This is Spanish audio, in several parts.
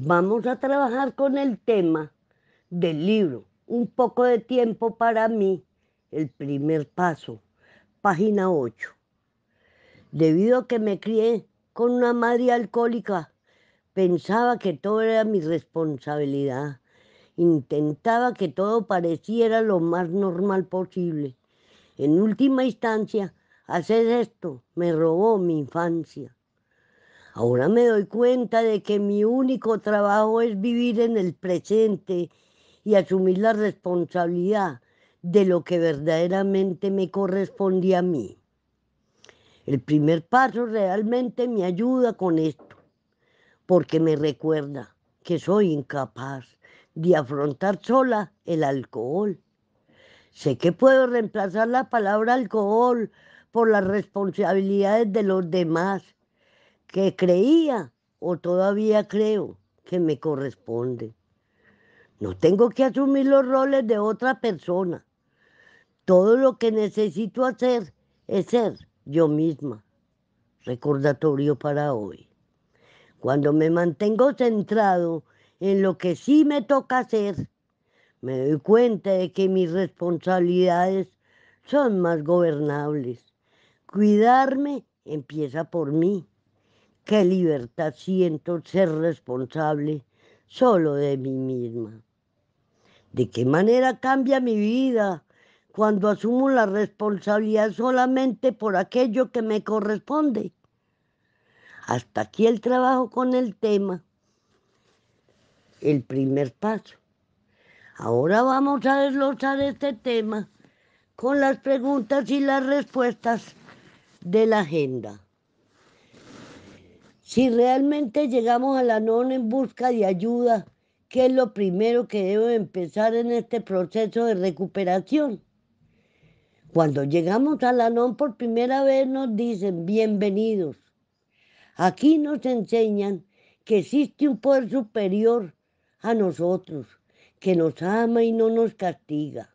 Vamos a trabajar con el tema del libro. Un poco de tiempo para mí, el primer paso, página 8. Debido a que me crié con una madre alcohólica, pensaba que todo era mi responsabilidad. Intentaba que todo pareciera lo más normal posible. En última instancia, hacer esto me robó mi infancia. Ahora me doy cuenta de que mi único trabajo es vivir en el presente y asumir la responsabilidad de lo que verdaderamente me corresponde a mí. El primer paso realmente me ayuda con esto, porque me recuerda que soy incapaz de afrontar sola el alcohol. Sé que puedo reemplazar la palabra alcohol por las responsabilidades de los demás que creía o todavía creo que me corresponde. No tengo que asumir los roles de otra persona. Todo lo que necesito hacer es ser yo misma. Recordatorio para hoy. Cuando me mantengo centrado en lo que sí me toca hacer, me doy cuenta de que mis responsabilidades son más gobernables. Cuidarme empieza por mí qué libertad siento ser responsable solo de mí misma. ¿De qué manera cambia mi vida cuando asumo la responsabilidad solamente por aquello que me corresponde? Hasta aquí el trabajo con el tema. El primer paso. Ahora vamos a desglosar este tema con las preguntas y las respuestas de la agenda. Si realmente llegamos a la NON en busca de ayuda, ¿qué es lo primero que debo empezar en este proceso de recuperación? Cuando llegamos a la NON por primera vez nos dicen bienvenidos. Aquí nos enseñan que existe un poder superior a nosotros, que nos ama y no nos castiga.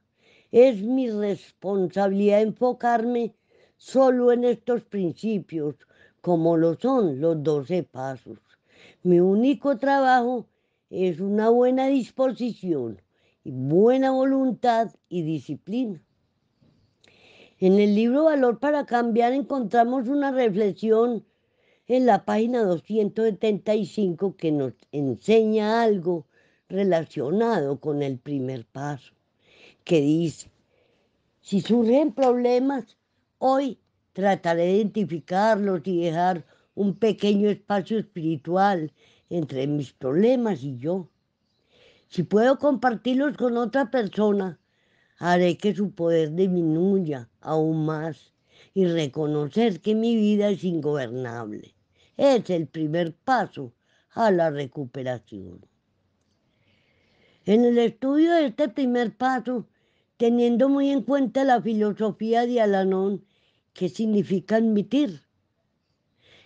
Es mi responsabilidad enfocarme solo en estos principios como lo son los 12 pasos. Mi único trabajo es una buena disposición, buena voluntad y disciplina. En el libro Valor para Cambiar encontramos una reflexión en la página 275 que nos enseña algo relacionado con el primer paso, que dice, si surgen problemas, hoy trataré de identificarlos y dejar un pequeño espacio espiritual entre mis problemas y yo. Si puedo compartirlos con otra persona, haré que su poder disminuya aún más y reconocer que mi vida es ingobernable. Es el primer paso a la recuperación. En el estudio de este primer paso, teniendo muy en cuenta la filosofía de Alanón ¿Qué significa admitir?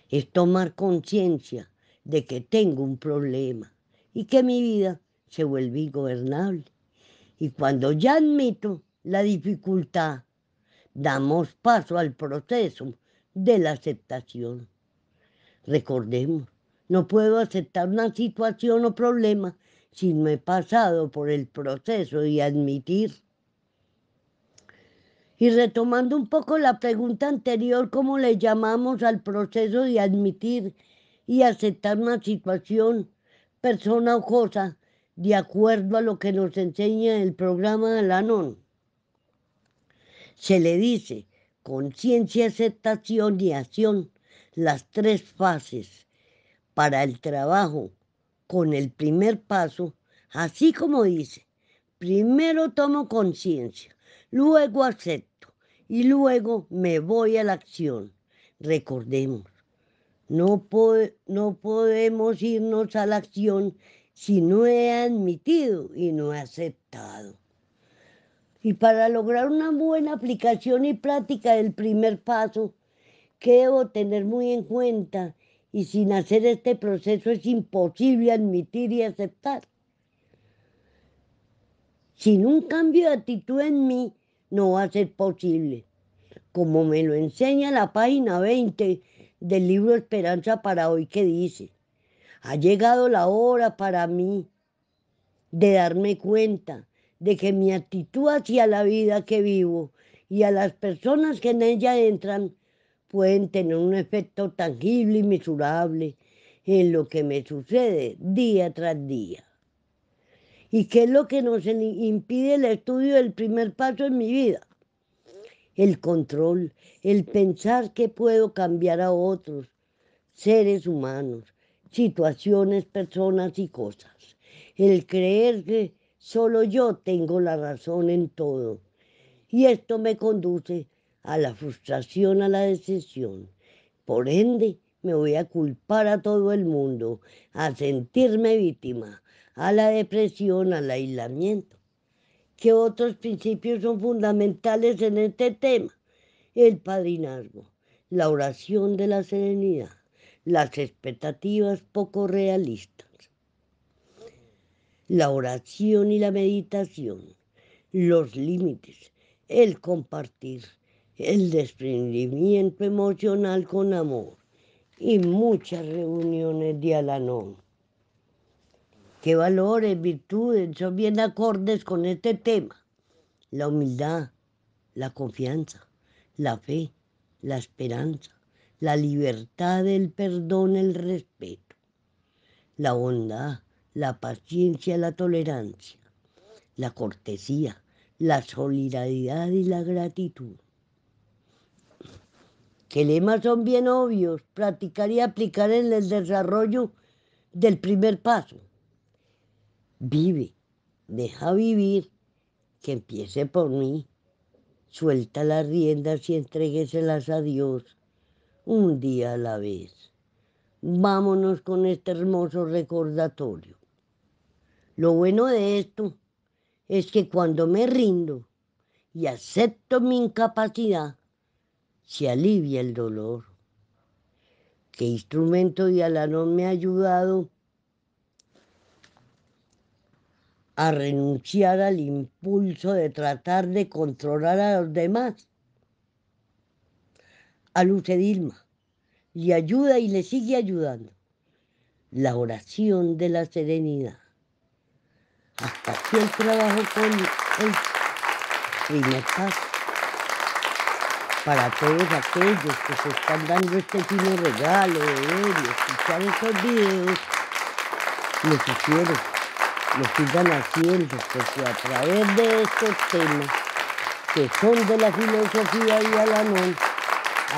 Es tomar conciencia de que tengo un problema y que mi vida se vuelve ingobernable. Y cuando ya admito la dificultad, damos paso al proceso de la aceptación. Recordemos, no puedo aceptar una situación o problema si no he pasado por el proceso de admitir. Y retomando un poco la pregunta anterior, ¿cómo le llamamos al proceso de admitir y aceptar una situación, persona o cosa, de acuerdo a lo que nos enseña el programa de Lanón? Se le dice conciencia, aceptación y acción, las tres fases para el trabajo con el primer paso, así como dice, primero tomo conciencia Luego acepto y luego me voy a la acción. Recordemos, no, podemos irnos a la acción si no he admitido y no he aceptado. Y para lograr una buena aplicación y práctica del primer paso, que debo tener muy en cuenta y sin hacer este proceso es imposible admitir y aceptar. Sin un cambio de actitud en mí no va a ser posible. Como me lo enseña la página 20 del libro Esperanza para hoy que dice, ha llegado la hora para mí de darme cuenta de que mi actitud hacia la vida que vivo y a las personas que en ella entran pueden tener un efecto tangible y mesurable en lo que me sucede día tras día y qué es lo que nos impide el estudio del primer paso en mi vida. El control, el pensar que puedo cambiar a otros, seres humanos, situaciones, personas y cosas. El creer que solo yo tengo la razón en todo. Y esto me conduce a la frustración, a la decisión. Por ende, me voy a culpar a todo el mundo, a sentirme víctima, a la depresión, al aislamiento. ¿Qué otros principios son fundamentales en este tema? El padrinazgo, la oración de la serenidad, las expectativas poco realistas, la oración y la meditación, los límites, el compartir, el desprendimiento emocional con amor y muchas reuniones de Alanón qué valores, virtudes son bien acordes con este tema. La humildad, la confianza, la fe, la esperanza, la libertad, el perdón, el respeto, la bondad, la paciencia, la tolerancia, la cortesía, la solidaridad y la gratitud. ¿Qué lemas son bien obvios, practicar y aplicar en el desarrollo del primer paso. Vive, deja vivir, que empiece por mí. Suelta las riendas y entrégueselas a Dios un día a la vez. Vámonos con este hermoso recordatorio. Lo bueno de esto es que cuando me rindo y acepto mi incapacidad, se alivia el dolor. ¿Qué instrumento de no me ha ayudado a renunciar al impulso de tratar de controlar a los demás. A Luce Dilma le ayuda y le sigue ayudando. La oración de la serenidad. Hasta aquí el trabajo con el me paso. Para todos aquellos que se están dando este fino regalo de ver y escuchar estos videos, les quiero lo sigan haciendo, porque a través de estos temas que son de la filosofía y la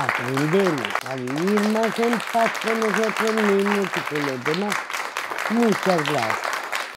aprendemos a vivir más en paz con nosotros mismos y con los demás. Muchas gracias.